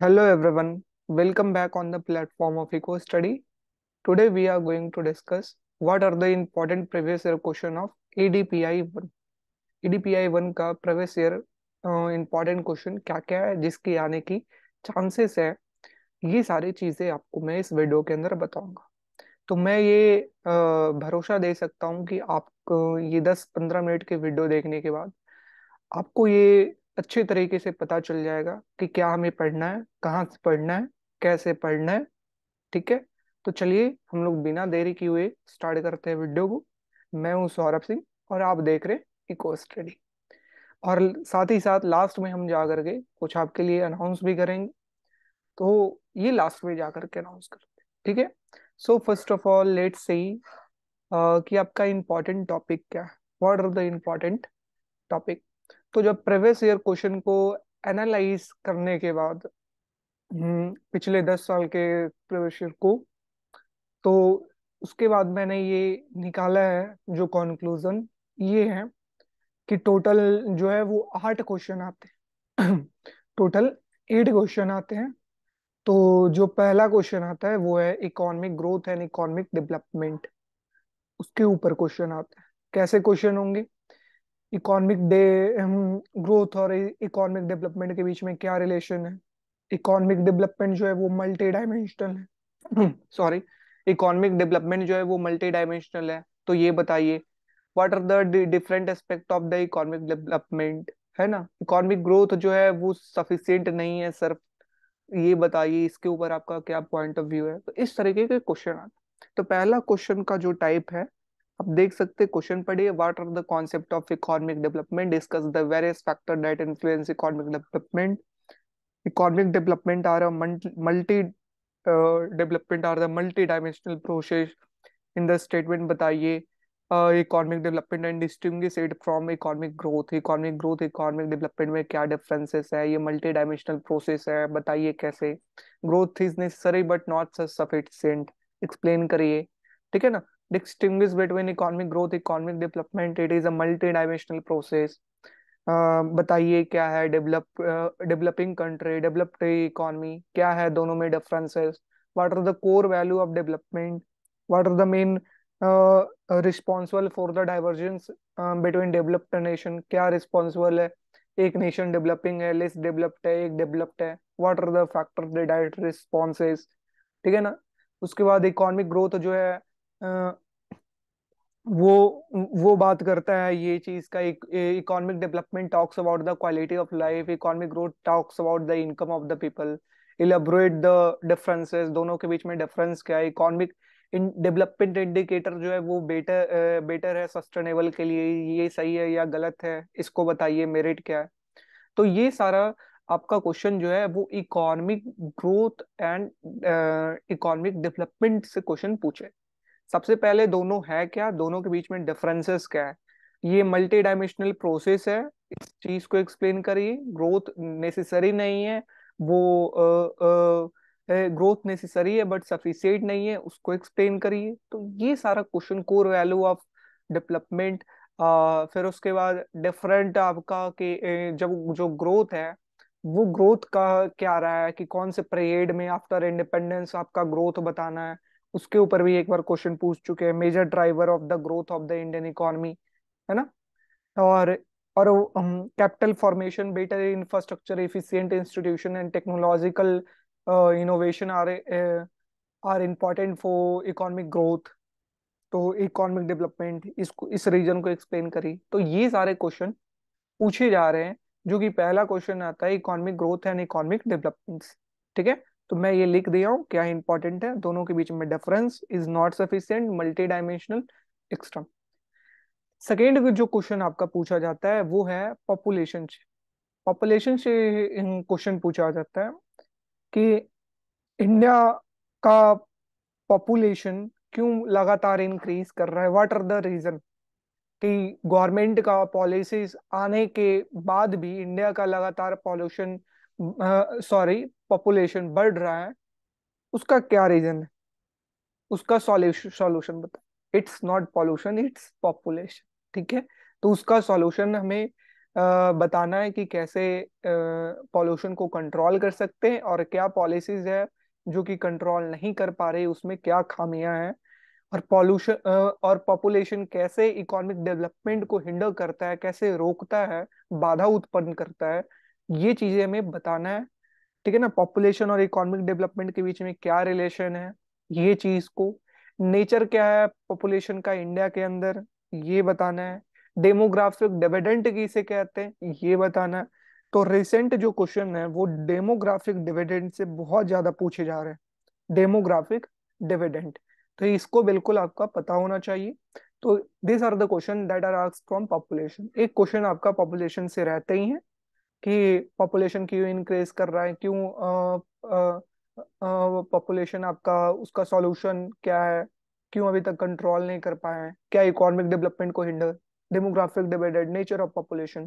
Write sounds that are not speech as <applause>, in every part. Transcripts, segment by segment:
Hello everyone, welcome back on the platform of Eco Study. Today we are going to discuss what are the important previous year question of EDPI 1. EDPI 1 का previous year important question क्या क्या है जिसके आने की chances है ये सारी चीज़ें आपको मैं इस वीडियो के अंदर बताऊंगा तो मैं ये भरोसा दे सकता हूँ कि आप ये 10-15 मिनट के वीडियो देखने के बाद आपको ये अच्छे तरीके से पता चल जाएगा कि क्या हमें पढ़ना है कहाँ से पढ़ना है कैसे पढ़ना है ठीक है तो चलिए हम लोग बिना देरी किए हुए स्टार्ट करते हैं वीडियो को मैं हूँ सौरभ सिंह और आप देख रहे हैं इको स्टडी और साथ ही साथ लास्ट में हम जा करके कुछ आपके लिए अनाउंस भी करेंगे तो ये लास्ट में जा करके अनाउंस करते हैं ठीक है so first of all let say कि आपका इम्पोर्टेंट टॉपिक क्या है what are the important topic तो जब प्रीवियस ईयर क्वेश्चन को एनालाइज करने के बाद हम्म, पिछले दस साल के प्रीवियस ईयर को तो उसके बाद मैंने ये निकाला है जो कॉन्क्लूजन ये है कि टोटल जो है वो आठ क्वेश्चन आते हैं टोटल एट क्वेश्चन आते हैं तो जो पहला क्वेश्चन आता है वो है economic growth and economic development उसके ऊपर क्वेश्चन आते हैं कैसे क्वेश्चन होंगे इकोनॉमिक डे ग्रोथ और इकोनॉमिक डेवलपमेंट के बीच में क्या रिलेशन है इकोनॉमिक डेवलपमेंट जो है वो मल्टी डायमेंशनल है हम्म, सॉरी इकोनॉमिक डेवलपमेंट जो है वो मल्टी डायमेंशनल है तो ये बताइए what are the different aspect of the economic development है ना इकोनॉमिक ग्रोथ जो है वो सफिशियंट नहीं है सिर्फ ये बताइए इसके ऊपर आपका क्या पॉइंट ऑफ व्यू है तो इस तरीके के क्वेश्चन आते तो पहला क्वेश्चन का जो टाइप है आप देख सकते हैं क्वेश्चन पढ़िए what are the concept of economic development discuss the various factor that influence economic development economic development are a multi development are the multi dimensional process in the statement बताइए economic development and it from economic growth economic growth economic development में क्या differences है ये multi dimensional process है बताइए कैसे growth is necessary but not sufficient explain करिए ठीक है ना distinguish between economic growth economic development it is a multi-dimensional process uh, बताइए क्या है develop developing country developed economy क्या है दोनों में differences what are the core value of development what are the main responsible for the divergence between developed nation क्या responsible है एक नेशन डेवलपिंग है लेस डेवलप्ड है एक डेवलप्ड है what are the factor the direct responses ठीक है ना उसके बाद इकोनॉमिक ग्रोथ जो है वो वो बात करता है ये चीज का economic development talks about the quality of life economic growth talks about the income of the people elaborate the differences दोनों के बीच में डिफरेंस क्या है इकोनॉमिक डेवलपमेंट इंडिकेटर जो है वो बेटर बेटर है सस्टेनेबल के लिए ये सही है या गलत है इसको बताइए मेरिट क्या है तो ये सारा आपका क्वेश्चन जो है वो economic growth and economic development से क्वेश्चन पूछे सबसे पहले दोनों है क्या दोनों के बीच में डिफरेंसेस क्या है ये मल्टी डायमेंशनल प्रोसेस है इस चीज को एक्सप्लेन करिए ग्रोथ नेसेसरी नहीं है वो ग्रोथ नेसेसरी है बट सफिशियंट नहीं है उसको एक्सप्लेन करिए तो ये सारा question core value of development फिर उसके बाद डिफरेंट आपका कि जब जो ग्रोथ है वो ग्रोथ का क्या रहा है कि कौन से पीरियड में आफ्टर इंडिपेंडेंस आपका ग्रोथ बताना है उसके ऊपर भी एक बार क्वेश्चन पूछ चुके हैं major driver of the growth of the Indian economy है ना और और capital formation better infrastructure efficient institution and technological innovation are are important for economic growth तो इकोनॉमिक डेवलपमेंट इसको इस रीजन को एक्सप्लेन करी तो ये सारे क्वेश्चन पूछे जा रहे हैं जो कि पहला क्वेश्चन आता है economic growth and economic development ठीक है तो मैं ये लिख दिया हूँ क्या इंपॉर्टेंट है दोनों के बीच में difference is not sufficient multi dimensional extreme second जो क्वेश्चन आपका पूछा जाता है वो है पॉपुलेशन से पॉपुलेशन से क्वेश्चन पूछा जाता है कि इंडिया का पॉपुलेशन क्यों लगातार इंक्रीज कर रहा है व्हाट आर द रीजन कि गवर्नमेंट का पॉलिसीज आने के बाद भी इंडिया का लगातार पॉल्यूशन सॉरी पॉपुलेशन बढ़ रहा है उसका क्या रीजन है उसका सॉल्यूशन बता it's not pollution it's population ठीक है तो उसका सॉल्यूशन हमें आ, बताना है कि कैसे पॉल्यूशन को कंट्रोल कर सकते हैं और क्या पॉलिसीज है जो कि कंट्रोल नहीं कर पा रही उसमें क्या खामियां हैं और पॉल्यूशन और पॉपुलेशन कैसे इकोनॉमिक डेवलपमेंट को हिंडल करता है कैसे रोकता है बाधा उत्पन्न करता है ये चीजें हमें बताना है ठीक है ना पॉपुलेशन और इकोनॉमिक डेवलपमेंट के बीच में क्या रिलेशन है ये चीज को नेचर क्या है पॉपुलेशन का इंडिया के अंदर ये बताना है डेमोग्राफिक डिविडेंट किसे कहते हैं ये बताना है तो रिसेंट जो क्वेश्चन है वो डेमोग्राफिक डिविडेंट से बहुत ज्यादा पूछे जा रहे हैं डेमोग्राफिक डिविडेंट तो इसको बिल्कुल आपका पता होना चाहिए तो this are the question that are ask from population एक क्वेश्चन आपका पॉपुलेशन से रहते ही है कि पॉपुलेशन क्यों इंक्रीज कर रहा है क्यों पॉपुलेशन आपका उसका सॉल्यूशन क्या है क्यों अभी तक कंट्रोल नहीं कर पाए हैं क्या इकोनॉमिक डेवलपमेंट को hinder demographic divided nature of population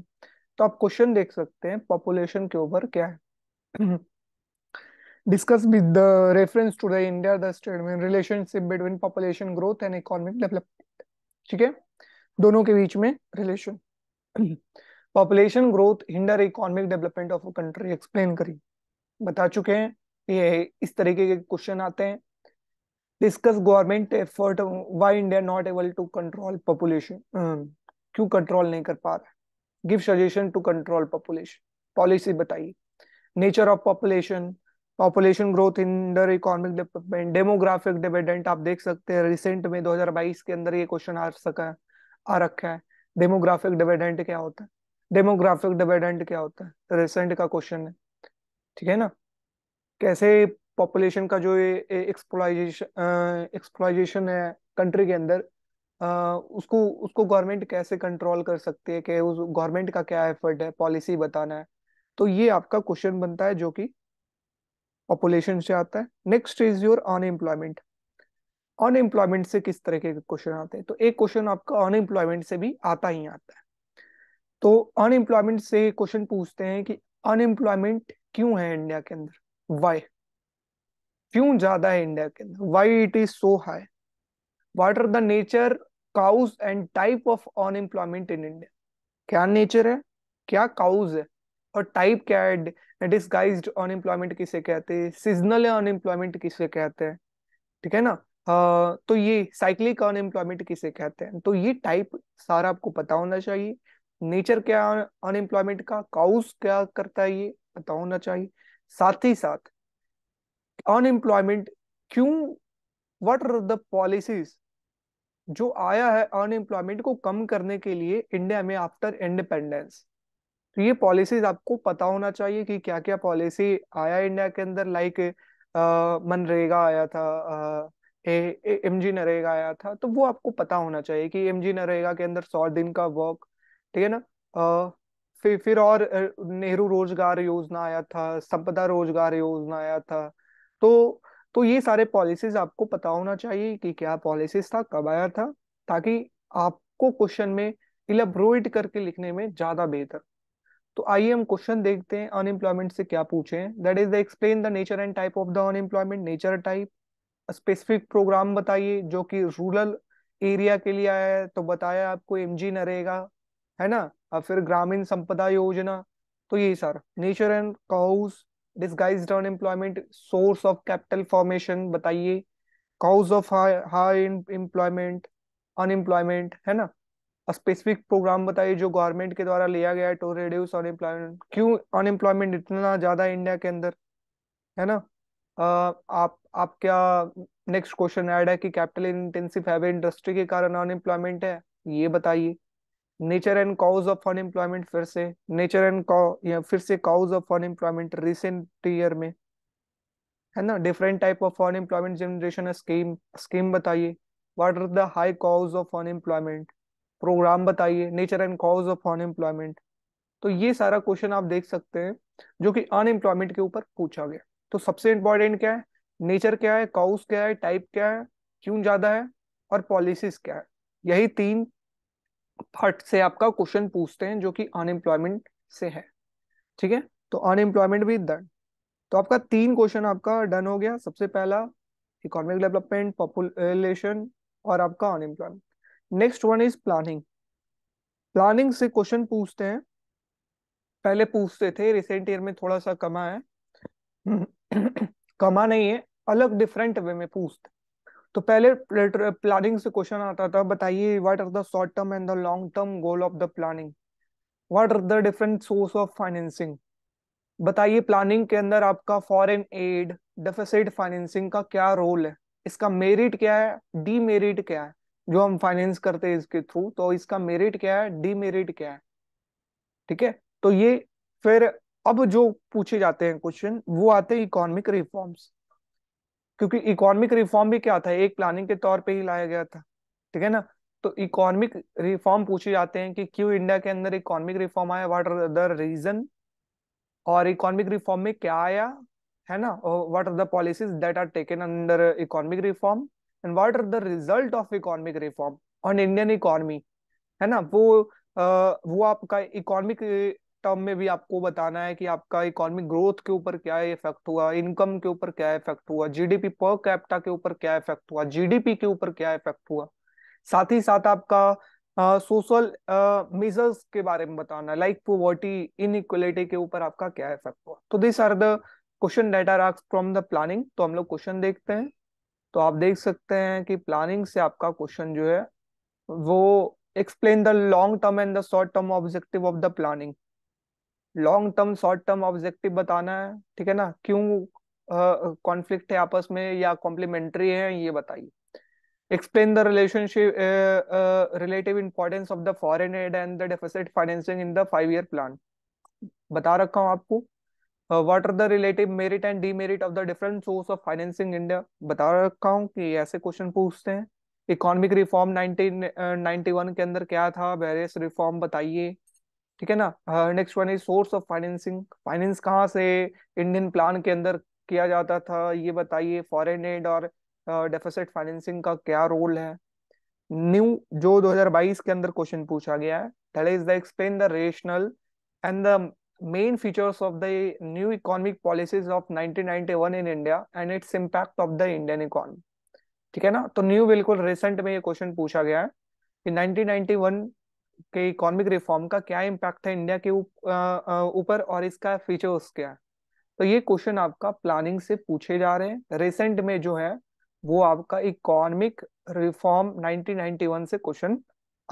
तो आप क्वेश्चन देख सकते हैं पॉपुलेशन के ऊपर क्या है discuss with the reference to the India the statement relationship between population growth and economic development ठीक है दोनों के बीच में relation population growth hinder economic development of a country explain करी बता चुके हैं ये इस तरीके के क्वेश्चन आते हैं discuss government effort why India not able to control population क्यों कंट्रोल नहीं कर पा रहा give suggestion to control population policy बताइए nature of population population growth hinder economic development demographic dividend आप देख सकते हैं रिसेंट में 2022 के अंदर ये क्वेश्चन आ सका आ रखा है डेमोग्राफिक डिविडेंट क्या होता है डेमोग्राफिक डिविडेंट क्या होता है रिसेंट का क्वेश्चन है ठीक है ना कैसे पॉपुलेशन का जो एक्सप्लाइजेशन एक्सप्लाइजेशन है कंट्री के अंदर आ, उसको उसको गवर्नमेंट कैसे कंट्रोल कर सकती है कि उस गवर्नमेंट का क्या एफर्ट है पॉलिसी बताना है तो ये आपका क्वेश्चन बनता है जो कि पॉपुलेशन से आता है next is your unemployment unemployment से किस तरह के क्वेश्चन आते हैं तो एक क्वेश्चन आपका अनएम्प्लॉयमेंट से भी आता ही आता है तो अनएम्प्लॉयमेंट से क्वेश्चन पूछते हैं कि अनएम्प्लॉयमेंट क्यों है इंडिया के अंदर वाई क्यों ज्यादा है इंडिया के अंदर why it is so high what are the nature cause and type of unemployment in India क्या नेचर है क्या काउज है और टाइप क्या है डिस्गाइज अनएम्प्लॉयमेंट किसे कहते हैं सीजनल अनएम्प्लॉयमेंट किसे कहते हैं ठीक है ना uh, तो ये साइक्लिक अनएम्प्लॉयमेंट किसे कहते हैं तो ये टाइप सारा आपको पता होना चाहिए नेचर क्या अनएम्प्लॉयमेंट का काउस क्या करता है ये पता होना चाहिए साथ ही साथ अनएम्प्लॉयमेंट क्यों व्हाट आर द पॉलिसीज जो आया है अनएम्प्लॉयमेंट को कम करने के लिए इंडिया में आफ्टर इंडिपेंडेंस तो ये पॉलिसीज आपको पता होना चाहिए कि क्या क्या पॉलिसी आया इंडिया के अंदर लाइक मनरेगा आया था एम जी नरेगा आया था तो वो आपको पता होना चाहिए कि एम जी नरेगा के अंदर सौ दिन का वर्क ठीक है ना फिर फिर और नेहरू रोजगार योजना आया था संपदा रोजगार योजना आया था तो तो ये सारे पॉलिसीज आपको पता होना चाहिए कि क्या पॉलिसीज था कब आया था ताकि आपको क्वेश्चन में इलेबोरेट करके लिखने में ज्यादा बेहतर तो आइए हम क्वेश्चन देखते हैं अनएम्प्लॉयमेंट से क्या पूछे हैं that is the explain the nature and type of the unemployment nature type specific programme बताइए जो कि रूरल एरिया के लिए आया है तो बताया आपको एम जी नरेगा है ना और फिर ग्रामीण संपदा योजना तो यही sir nature and cause disguise unemployment source of capital formation बताइए cause of high employment unemployment है ना स्पेसिफिक प्रोग्राम बताइए जो गवर्नमेंट के द्वारा लिया गया है टू रिड्यूस अनएम्प्लॉयमेंट क्यों अनएम्प्लॉयमेंट इतना ज्यादा इंडिया के अंदर है ना आ, आप आप क्या नेक्स्ट क्वेश्चन ऐड है कि कैपिटल इंटेंसिव हैवी इंडस्ट्री के कारण अनएम्प्लॉयमेंट है ये बताइए nature and cause of unemployment फिर से नेचर एंड या फिर से cause of unemployment recent year में है ना different type of unemployment generation scheme scheme बताइए what are the high cause of unemployment programme बताइए nature and cause of unemployment तो ये सारा क्वेश्चन आप देख सकते हैं जो कि अनएम्प्लॉयमेंट के ऊपर पूछा गया तो सबसे इंपॉर्टेंट क्या है नेचर क्या है कॉज क्या है टाइप क्या है क्यों ज्यादा है और पॉलिसीज क्या है यही तीन पार्ट से आपका क्वेश्चन पूछते हैं जो कि अनएम्प्लॉयमेंट से है ठीक है तो अनएम्प्लॉयमेंट भी डन तो आपका तीन क्वेश्चन आपका डन हो गया सबसे पहला इकोनॉमिक डेवलपमेंट पॉपुलेशन और आपका unemployment next one is planning planning से क्वेश्चन पूछते हैं पहले पूछते थे रिसेंट ईयर में थोड़ा सा कमा है <clears throat> कमा नहीं है अलग डिफरेंट वे में पूछते तो पहले प्लानिंग से क्वेश्चन आता था बताइए what are the short term and the long term goal of the planning what are the different source of financing बताइए प्लानिंग के अंदर आपका फॉरेन एड डेफिसिट फाइनेंसिंग का क्या रोल है इसका मेरिट क्या है डीमेरिट क्या है जो हम फाइनेंस करते हैं इसके थ्रू तो इसका मेरिट क्या है डीमेरिट क्या है ठीक है तो ये फिर अब जो पूछे जाते हैं क्वेश्चन वो आते हैं इकोनॉमिक रिफॉर्म्स क्योंकि इकोनॉमिक रिफॉर्म भी क्या था एक प्लानिंग के तौर पे ही लाया गया था ठीक है ना तो इकोनॉमिक रिफॉर्म पूछे जाते हैं कि क्यों इंडिया के अंदर इकोनॉमिक रिफॉर्म आया व्हाट आर द रीजन और इकोनॉमिक रिफॉर्म में क्या आया है ना what are the policies that are taken under economic reform and what are the result of economic reform on Indian economy है ना वो आ, वो आपका इकोनॉमिक टर्म में भी आपको बताना है कि आपका इकोनॉमिक ग्रोथ के ऊपर क्या इफेक्ट हुआ इनकम के ऊपर क्या इफेक्ट हुआ जीडीपी पर कैपिटा के ऊपर क्या इफेक्ट हुआ जीडीपी के ऊपर क्या इफेक्ट हुआ साथ ही साथ आपका सोशल मेजर्स के बारे में बताना लाइक पोवर्टी इनइक्वलिटी के ऊपर आपका क्या इफेक्ट हुआ तो this are the question that are from the planning तो हम लोग क्वेश्चन देखते हैं तो आप देख सकते हैं कि प्लानिंग से आपका क्वेश्चन जो है वो explain the long term and the short term objective of the planning long term short term objective बताना है ठीक है ना क्यों कॉन्फ्लिक्ट uh, है आपस में या कॉम्प्लीमेंट्री है ये बताइए explain the relationship relative importance of the foreign aid and the deficit financing in the five year plan बता रखा हूँ आपको what are the relative merit and merit of the different source of financing India बता रखा हूँ कि ऐसे question पूछते हैं इकोनॉमिक रिफॉर्म वन के अंदर क्या था वेरियस रिफॉर्म बताइए ठीक है ना next one is source of financing finance कहाँ से इंडियन प्लान के अंदर किया जाता था ये बताइए फॉरेन एड और डेफिसिट uh, फाइनेंसिंग का क्या रोल है न्यू जो 2022 के अंदर क्वेश्चन पूछा गया है that is the explain the rational and the main features of the new economic policies of 1991 in India and its impact of the Indian economy ठीक है ना तो न्यू बिल्कुल रिसेंट में ये क्वेश्चन पूछा गया है कि 1991 के इकोनॉमिक रिफॉर्म का क्या इम्पैक्ट है इंडिया के ऊपर और इसका फीचर्स क्या है तो ये क्वेश्चन आपका प्लानिंग से पूछे जा रहे हैं रिसेंट में जो है वो आपका इकोनॉमिक रिफॉर्म 1991 से क्वेश्चन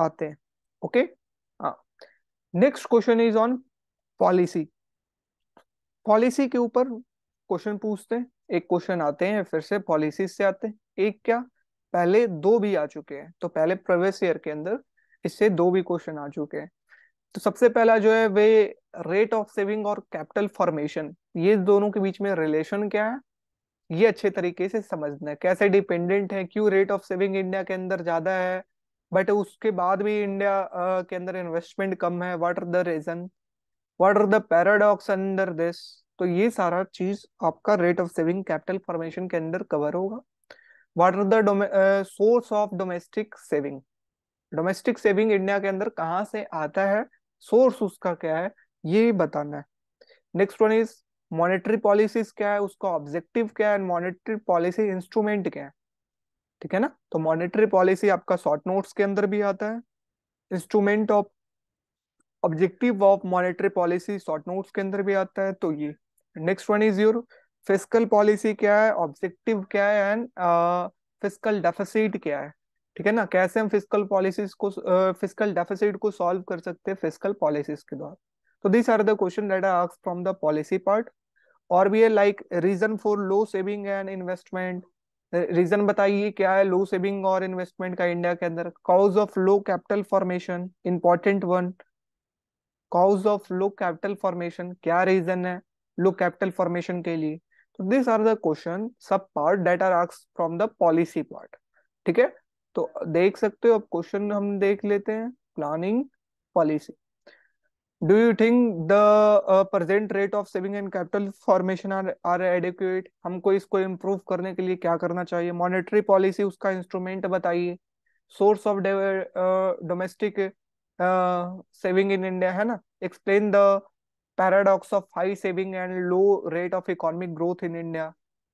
आते हैं okay next question is on policy policy के ऊपर क्वेश्चन पूछते हैं एक क्वेश्चन आते हैं फिर से पॉलिसी से आते हैं एक क्या पहले दो भी आ चुके हैं तो पहले प्रवेश ईयर के अंदर इससे दो भी क्वेश्चन आ चुके हैं तो सबसे पहला जो है वे रेट ऑफ सेविंग और कैपिटल फॉर्मेशन ये दोनों के बीच में रिलेशन क्या है ये अच्छे तरीके से समझना है कैसे डिपेंडेंट है क्यों रेट ऑफ सेविंग इंडिया के अंदर ज्यादा है बट उसके बाद भी इंडिया uh, के अंदर इन्वेस्टमेंट कम है what are the reason what are the paradox under this तो ये सारा चीज आपका rate of saving capital formation के अंदर कवर होगा what are the source of domestic saving domestic saving India के अंदर कहाँ से आता है सोर्स उसका क्या है ये बताना है next one is monetary policies क्या है उसका ऑब्जेक्टिव क्या है मॉनेटरी पॉलिसी इंस्ट्रूमेंट क्या है ठीक है ना तो मॉनेटरी पॉलिसी आपका शॉर्ट नोट्स के अंदर भी आता है instrument of objective of monetary policy short notes के अंदर भी आता है तो ये next one is your physical policy क्या है ऑब्जेक्टिव क्या है एंड फिजिकल डेफिसिट क्या है ठीक है ना कैसे हम फिजिकल पॉलिसीज को फिजिकल डेफिसिट को सॉल्व कर सकते हैं फिजिकल पॉलिसीज के द्वारा तो this are the question that I ask from the policy part और भी है like reason for low saving and investment reason बताइए क्या है लो सेविंग और इन्वेस्टमेंट का इंडिया के अंदर cause of low capital formation important one cause of low capital formation क्या रीजन है लो कैपिटल फॉर्मेशन के लिए तो दिस आर द क्वेश्चन सब part that are ask from the policy part ठीक है तो देख सकते हो अब क्वेश्चन हम देख लेते हैं planning policy do you think the present rate of saving and capital formation are are adequate हमको इसको इम्प्रूव करने के लिए क्या करना चाहिए मॉनेटरी पॉलिसी उसका इंस्ट्रूमेंट बताइए source of domestic saving in India है ना explain the paradox of high saving and low rate of economic growth in India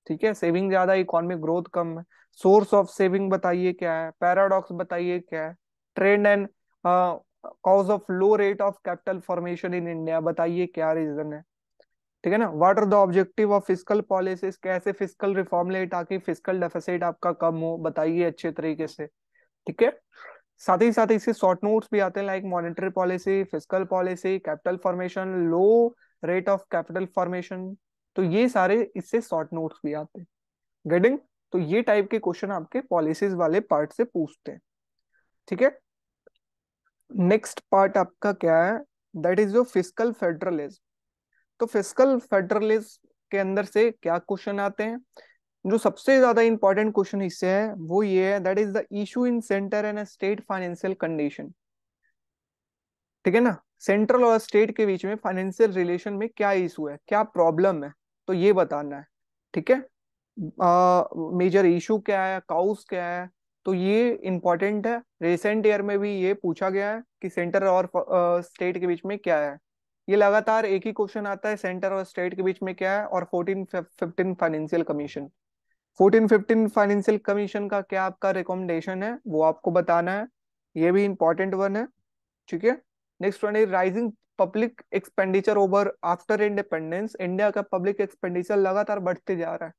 ठीक है सेविंग ज्यादा इकोनॉमिक ग्रोथ कम है सोर्स ऑफ सेविंग बताइए क्या है पैराडॉक्स बताइए क्या है trend and cause of low rate of capital formation in India बताइए क्या रीजन है ठीक है ना what are the objective of physical policies कैसे फिजिकल रिफॉर्म ले ताकि फिजिकल डेफिसिट आपका कम हो बताइए अच्छे तरीके से ठीक है साथ ही साथ इसके शॉर्ट नोट्स भी आते हैं like monetary policy fiscal policy capital formation low rate of capital formation तो ये सारे इससे शॉर्ट नोट्स भी आते हैं गेटिंग तो ये टाइप के क्वेश्चन आपके पॉलिसीज वाले पार्ट से पूछते हैं ठीक है नेक्स्ट पार्ट आपका क्या है that is your fiscal federalism तो फिजिकल फेडरलिज्म के अंदर से क्या क्वेश्चन आते हैं जो सबसे ज्यादा इंपॉर्टेंट क्वेश्चन इससे है वो ये है that is the issue in centre and state financial condition ठीक है ना सेंट्रल और स्टेट के बीच में फाइनेंशियल रिलेशन में क्या इशू है क्या प्रॉब्लम है तो ये बताना है ठीक है मेजर इशू क्या है काउस क्या है तो ये इम्पोर्टेंट है रिसेंट ईयर में भी ये पूछा गया है कि सेंटर और स्टेट uh, के बीच में क्या है ये लगातार एक ही क्वेश्चन आता है सेंटर और स्टेट के बीच में क्या है और fourteen fifteen financial commission fourteen fifteen financial commission का क्या आपका रिकमेंडेशन है वो आपको बताना है ये भी इम्पोर्टेंट वन है ठीक है next one is rising public expenditure over after independence India का पब्लिक एक्सपेंडिचर लगातार बढ़ते जा रहा है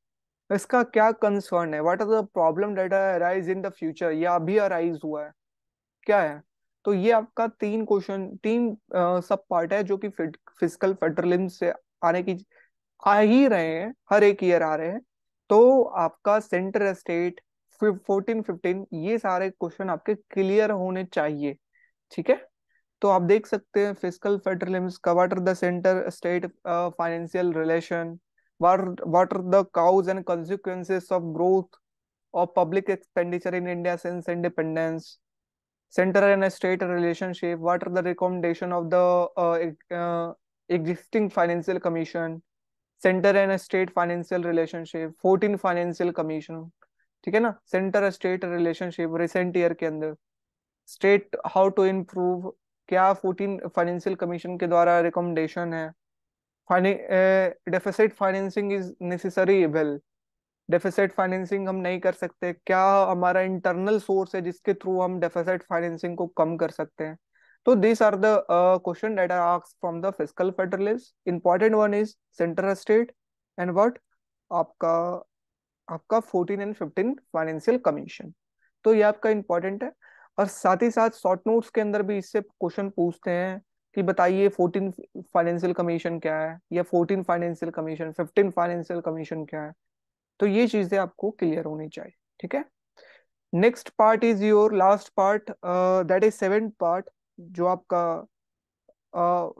इसका क्या कंसर्न है what are the problem that arise in the future या अभी अराइज हुआ है क्या है तो ये आपका तीन क्वेश्चन तीन सब पार्ट है जो कि फिजिकल फेडरलिज्म से आने की आ ही रहे हैं हर एक ईयर आ रहे हैं तो आपका सेंटर स्टेट फोर्टीन फिफ्टीन ये सारे क्वेश्चन आपके क्लियर होने चाहिए ठीक है तो आप देख सकते हैं physical federalism quarter the centre state financial relation what what are the cause and consequences of growth of public expenditure in india since independence central and state relationship what are the recommendation of the uh, uh, existing financial commission centre and state financial relationship fourteen financial commission ठीक है ना centre state relationship recent year के अंदर state how to improve क्या fourteen financial commission के द्वारा recommendation है deficit financing is necessary well deficit financing हम नहीं कर सकते क्या हमारा इंटरनल सोर्स है जिसके थ्रू हम डेफिसिट फाइनेंसिंग को कम कर सकते हैं तो this are the question that are ask from the physical federalist important one is central state and what आपका आपका fourteen and fifteen financial commission तो ये आपका इंपॉर्टेंट है और साथ ही साथ शॉर्ट नोट्स के अंदर भी इससे क्वेश्चन पूछते हैं कि बताइए फोर्टीन फाइनेंशियल कमीशन क्या है या fourteen financial commission fifteen financial commission क्या है तो ये चीजें आपको क्लियर होनी चाहिए ठीक है next part is your last part that is seven part जो आपका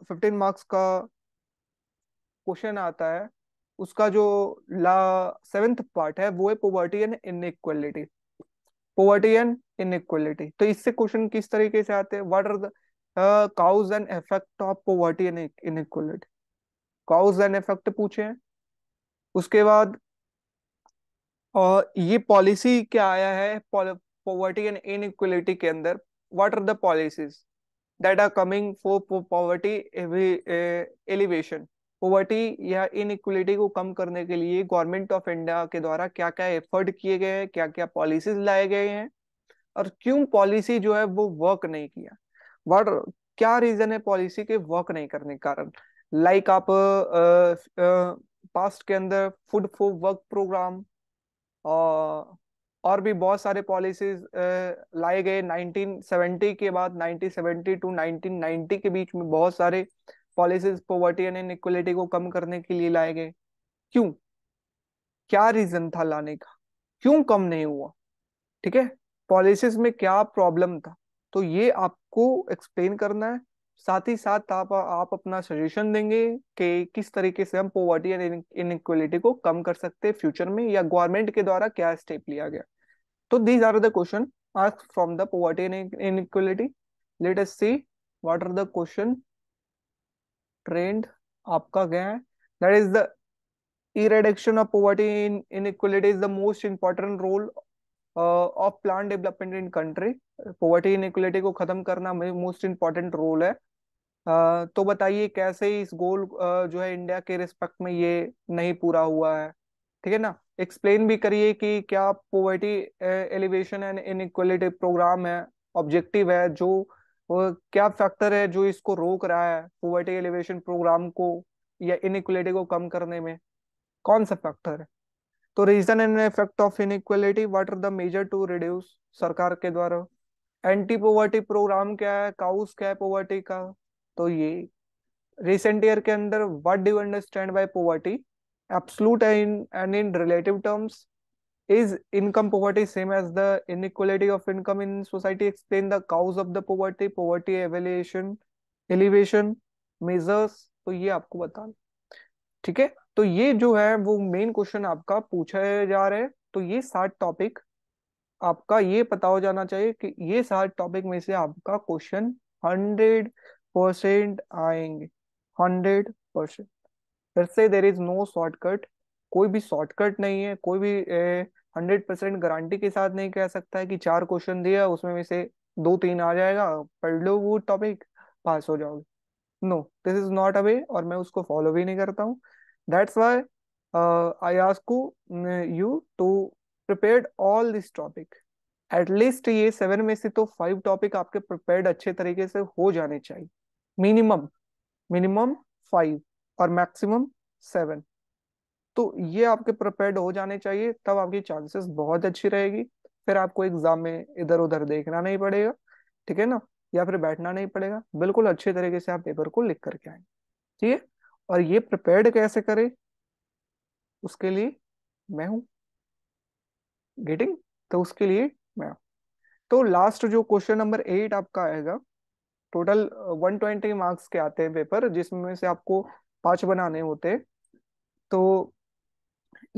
फिफ्टीन uh, मार्क्स का क्वेश्चन आता है उसका जो ला सेवेंथ पार्ट है वो है poverty and inequality poverty and inequality तो इससे क्वेश्चन किस तरीके से आते हैं what are the cause and effect of poverty and inequality cause and effect पूछे हैं उसके बाद और ये पॉलिसी क्या आया है पॉवर्टी एंड इनइक्वलिटी के अंदर what are the policies that are coming for poverty alleviation poverty या इनइक्वलिटी को कम करने के लिए गवर्नमेंट ऑफ इंडिया के द्वारा क्या क्या एफर्ट किए गए हैं क्या क्या पॉलिसीज लाए गए हैं और क्यों पॉलिसी जो है वो वर्क नहीं किया वट क्या रीजन है पॉलिसी के वर्क नहीं करने के कारण लाइक like आप पास्ट के अंदर फूड फॉर वर्क प्रोग्राम और भी बहुत सारे पॉलिसीज लाए गए 1970 के बाद 1970 टू 1990 के बीच में बहुत सारे पॉलिसीज पॉवर्टी एंड इनक्वलिटी को कम करने के लिए लाए गए क्यों क्या रीजन था लाने का क्यों कम नहीं हुआ ठीक है पॉलिसीज में क्या प्रॉब्लम था तो ये आपको एक्सप्लेन करना है साथ ही साथ आप आप अपना सजेशन देंगे कि किस तरीके से हम पोवर्टी एंड इनक्वालिटी को कम कर सकते हैं फ्यूचर में या गवर्नमेंट के द्वारा क्या स्टेप लिया गया तो these are the question ask from the poverty and inequality let's see what are the question trend आपका क्या है that is the eradication of poverty in inequality is the most important role of plan development in country poverty inequality को खत्म करना most important role है uh, तो बताइए कैसे इस गोल uh, जो है इंडिया के रिस्पेक्ट में ये नहीं पूरा हुआ है ठीक है ना एक्सप्लेन भी करिए कि क्या poverty alleviation and inequality programme है ऑब्जेक्टिव है जो क्या फैक्टर है जो इसको रोक रहा है पोवर्टी एलिवेशन प्रोग्राम को या इनक्वलिटी को कम करने में कौन सा फैक्टर है तो reason and effect of inequality what are the measure to reduce सरकार के द्वारा एंटी पोवर्टी प्रोग्राम क्या है काउस क्या है पोवर्टी का तो ये रिसेंट ईयर के अंदर what do understand by poverty absolute and in relative terms is income poverty same as the inequality of income in society explain the cause of the poverty poverty evaluation alleviation measures तो ये आपको बताना ठीक है तो ये जो है वो मेन क्वेश्चन आपका पूछा जा रहा है तो ये सात टॉपिक आपका ये पता हो जाना चाहिए कि ये सात टॉपिक में से आपका क्वेश्चन हंड्रेड परसेंट आएंगे हंड्रेड परसेंट फिर से देर इज नो शॉर्टकट कोई भी शॉर्टकट नहीं है कोई भी हंड्रेड परसेंट गारंटी के साथ नहीं कह सकता है कि चार क्वेश्चन दिया उसमें में से दो तीन आ जाएगा पढ़ लो वो टॉपिक पास हो जाओगे no this is not a way और मैं उसको फॉलो भी नहीं करता हूँ that's why uh, i ask you mm, to prepare all this topic at least ये सेवन में से तो फाइव टॉपिक आपके prepared अच्छे तरीके से हो जाने चाहिए मिनिमम मिनिमम फाइव और मैक्सिमम सेवन तो ये आपके प्रिपेयर्ड हो जाने चाहिए तब आपकी चांसेस बहुत अच्छी रहेगी फिर आपको एग्जाम में इधर उधर देखना नहीं पड़ेगा ठीक है ना या फिर बैठना नहीं पड़ेगा बिल्कुल अच्छे तरीके से आप पेपर को लिख करके आएंगे ठीक है और ये प्रिपेयर्ड कैसे करे उसके लिए मैं हूं गेटिंग तो उसके लिए मैं तो लास्ट जो क्वेश्चन नंबर एट आपका आएगा टोटल वन ट्वेंटी मार्क्स के आते हैं पेपर जिसमें से आपको पांच बनाने होते तो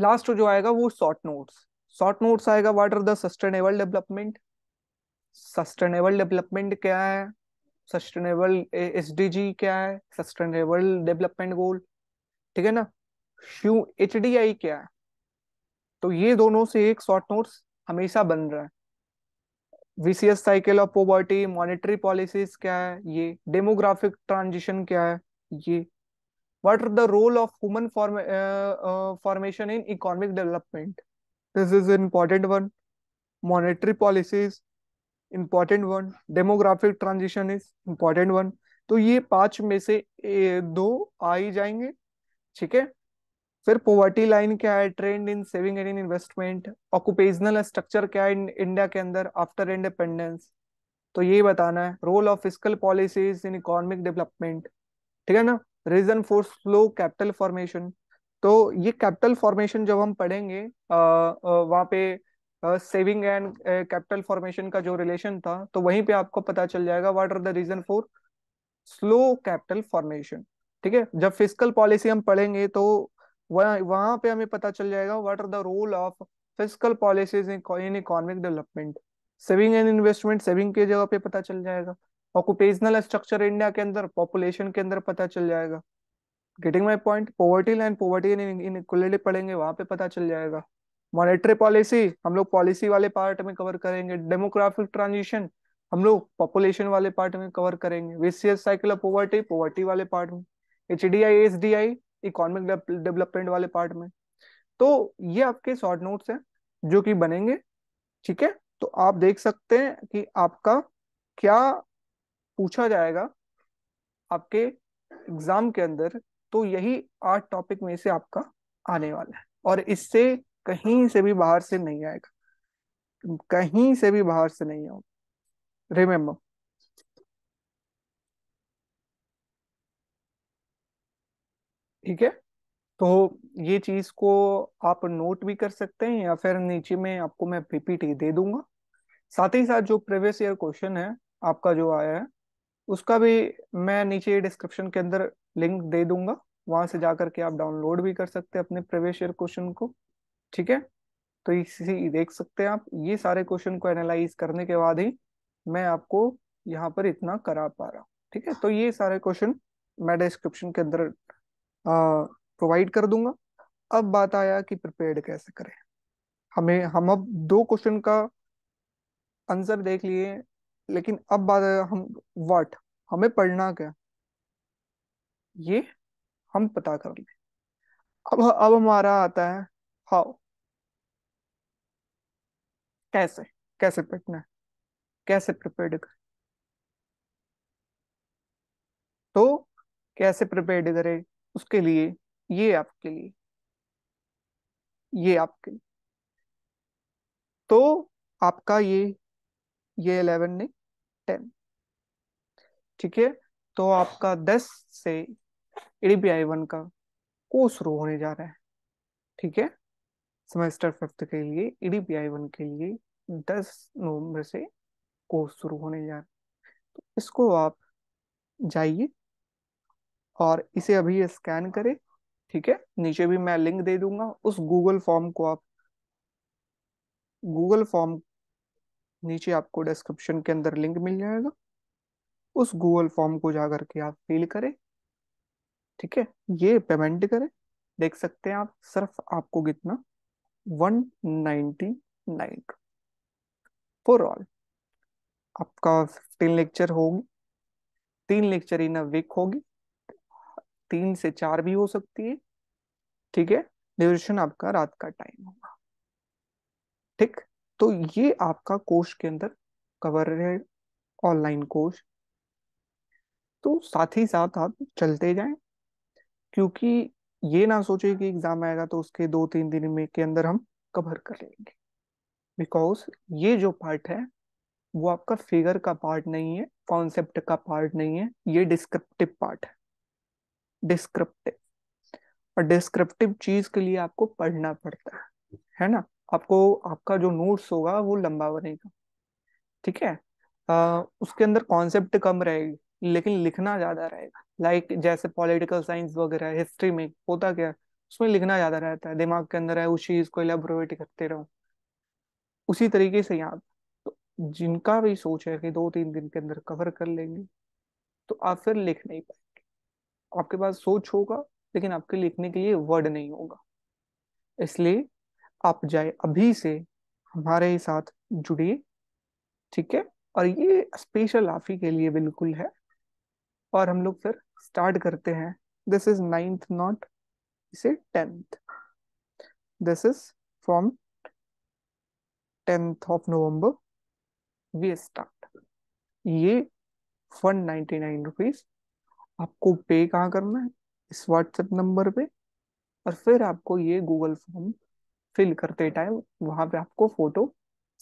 लास्ट जो आएगा वो शॉर्ट नोट्स शॉर्ट नोट्स आएगा what are the sustainable development sustainable development क्या है सस्टेनेबल एस क्या है सस्टेनेबल डेवलपमेंट गोल ठीक है ना शू एच क्या है तो ये दोनों से एक शॉर्ट नोट्स हमेशा बन रहा है vicious cycle of poverty monetary policies क्या है ये डेमोग्राफिक ट्रांजिशन क्या है ये what are the role of human formation in economic development this is important one monetary policies important one demographic transition is important one तो ये पांच में से दो आ ही जाएंगे ठीक है फिर पोवर्टी लाइन क्या है trend in saving and in investment occupational structure क्या है इंडिया के अंदर आफ्टर इंडिपेंडेंस तो ये बताना है role of physical policies in economic development ठीक है ना reason for slow capital formation तो ये कैपिटल फॉर्मेशन जब हम पढ़ेंगे वहां पे सेविंग एंड कैपिटल फॉर्मेशन का जो रिलेशन था तो वहीं पे आपको पता चल जाएगा what are the reason for slow capital formation ठीक है जब फिजिकल पॉलिसी हम पढ़ेंगे तो वह वहां पे हमें पता चल जाएगा what are the role of physical policies in economic development saving and investment saving के जगह पे पता चल जाएगा ऑक्यूपेशनल स्ट्रक्चर इंडिया के अंदर पॉपुलेशन के अंदर पता चल जाएगा getting my point poverty line poverty inequality पढ़ेंगे वहां पे पता चल जाएगा मॉनेटरी पॉलिसी हम लोग पॉलिसी वाले पार्ट में कवर करेंगे डेमोग्राफिक ट्रांजिशन हम लोग पॉपुलेशन वाले पार्ट में कवर करेंगे vicious cycle of poverty poverty वाले पार्ट में H D I S D I economic development वाले पार्ट में तो ये आपके शॉर्ट नोट्स हैं जो कि बनेंगे ठीक है तो आप देख सकते हैं कि आपका क्या पूछा जाएगा आपके एग्जाम के अंदर तो यही आठ टॉपिक में से आपका आने वाला है और इससे कहीं से भी बाहर से नहीं आएगा कहीं से भी बाहर से नहीं आऊंगा रिमेम्बर ठीक है तो ये चीज को आप नोट भी कर सकते हैं या फिर नीचे में आपको मैं पीपीटी दे दूंगा साथ ही साथ जो प्रीवियस ईयर क्वेश्चन है आपका जो आया है उसका भी मैं नीचे डिस्क्रिप्शन के अंदर लिंक दे दूंगा वहां से जाकर के आप डाउनलोड भी कर सकते हैं अपने प्रीवियस ईयर क्वेश्चन को ठीक है तो इसी देख सकते हैं आप ये सारे क्वेश्चन को एनालाइज करने के बाद ही मैं आपको यहाँ पर इतना करा पा रहा हूँ ठीक है तो ये सारे क्वेश्चन मैं डिस्क्रिप्शन के अंदर प्रोवाइड कर दूंगा अब बात आया कि प्रिपेयर कैसे करें हमें हम अब दो क्वेश्चन का आंसर देख लिए लेकिन अब बात आया हम वट हमें पढ़ना क्या ये हम पता कर लें अब अब हमारा आता है हाउ कैसे कैसे पढ़ना कैसे प्रिपेयर्ड कर तो कैसे प्रिपेयर्ड करे उसके लिए ये आपके लिए ये आपके लिए तो आपका ये ये इलेवन ने टेन ठीक है तो आपका दस से एडीपीआई वन का कोर्स शुरू होने जा रहा है ठीक है सेमेस्टर फिफ्थ के लिए ई पी आई वन के लिए दस नवंबर से कोर्स शुरू होने जा रहा है तो इसको आप जाइए और इसे अभी स्कैन करें ठीक है नीचे भी मैं लिंक दे दूंगा उस गूगल फॉर्म को आप गूगल फॉर्म नीचे आपको डिस्क्रिप्शन के अंदर लिंक मिल जाएगा उस गूगल फॉर्म को जा करके आप फिल करें ठीक है ये पेमेंट करें देख सकते हैं आप सिर्फ आपको कितना 199 फॉर ऑल आपका फिफ्टीन लेक्चर होगी तीन लेक्चर इन अ वीक होगी तीन से चार भी हो सकती है ठीक है ड्यूरेशन आपका रात का टाइम होगा ठीक तो ये आपका कोर्स के अंदर कवर है ऑनलाइन कोर्स तो साथ ही साथ आप चलते जाएं क्योंकि ये ना सोचे कि एग्जाम आएगा तो उसके दो तीन दिन में के अंदर हम कवर कर लेंगे बिकॉज ये जो पार्ट है वो आपका फिगर का पार्ट नहीं है कॉन्सेप्ट का पार्ट नहीं है ये डिस्क्रिप्टिव पार्ट है डिस्क्रिप्टिव और डिस्क्रिप्टिव चीज के लिए आपको पढ़ना पड़ता है है ना आपको आपका जो नोट्स होगा वो लंबा बनेगा ठीक है आ, उसके अंदर कॉन्सेप्ट कम रहेगी लेकिन लिखना ज्यादा रहेगा लाइक like, जैसे पॉलिटिकल साइंस वगैरह हिस्ट्री में होता क्या उसमें लिखना ज्यादा रहता है दिमाग के अंदर है उस चीज को एलेबोरेट करते रहो उसी तरीके से यहाँ तो जिनका भी सोच है कि दो तीन दिन के अंदर कवर कर लेंगे तो आप फिर लिख नहीं पाएंगे आपके पास सोच होगा लेकिन आपके लिखने के लिए वर्ड नहीं होगा इसलिए आप जाए अभी से हमारे साथ जुड़िए ठीक है और ये स्पेशल आप ही के लिए बिल्कुल है और हम लोग फिर स्टार्ट करते हैं दिस इज नाइन्थ नॉट इसे tenth this is from tenth of November we start ये वन नाइन्टी नाइन रुपीज आपको पे कहाँ करना है इस व्हाट्सएप नंबर पे और फिर आपको ये गूगल फॉर्म फिल करते टाइम वहां पे आपको फोटो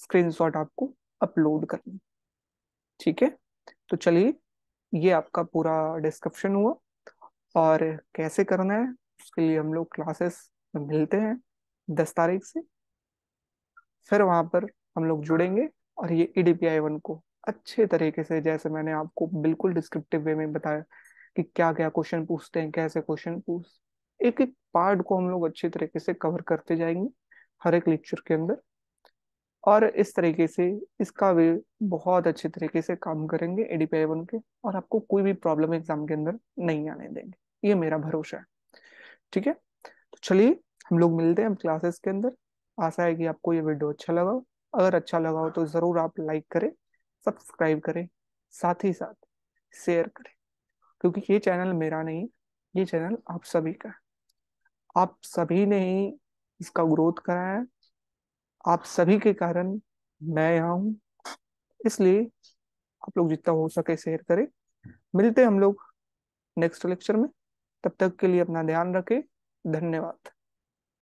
स्क्रीनशॉट आपको अपलोड करनी ठीक है तो चलिए ये आपका पूरा डिस्क्रिप्शन हुआ और कैसे करना है उसके लिए हम लोग क्लासेस मिलते हैं दस तारीख से फिर वहां पर हम लोग जुड़ेंगे और ये E D P I one को अच्छे तरीके से जैसे मैंने आपको बिल्कुल डिस्क्रिप्टिव वे में बताया कि क्या क्या क्वेश्चन पूछते हैं कैसे क्वेश्चन पूछ एक एक पार्ट को हम लोग अच्छे तरीके से कवर करते जाएंगे हर एक लेक्चर के अंदर और इस तरीके से इसका वे बहुत अच्छे तरीके से काम करेंगे एडीपीआई वन के और आपको कोई भी प्रॉब्लम एग्जाम के अंदर नहीं आने देंगे ये मेरा भरोसा है ठीक है तो चलिए हम लोग मिलते हैं क्लासेस के अंदर आशा है कि आपको ये वीडियो अच्छा लगा अगर अच्छा लगा हो तो ज़रूर आप लाइक करें सब्सक्राइब करें साथ ही साथ शेयर करें क्योंकि ये चैनल मेरा नहीं ये चैनल आप सभी का है आप सभी ने ही इसका ग्रोथ कराया है आप सभी के कारण मैं यहाँ हूँ इसलिए आप लोग जितना हो सके शेयर करें मिलते हम लोग नेक्स्ट लेक्चर में तब तक के लिए अपना ध्यान रखें धन्यवाद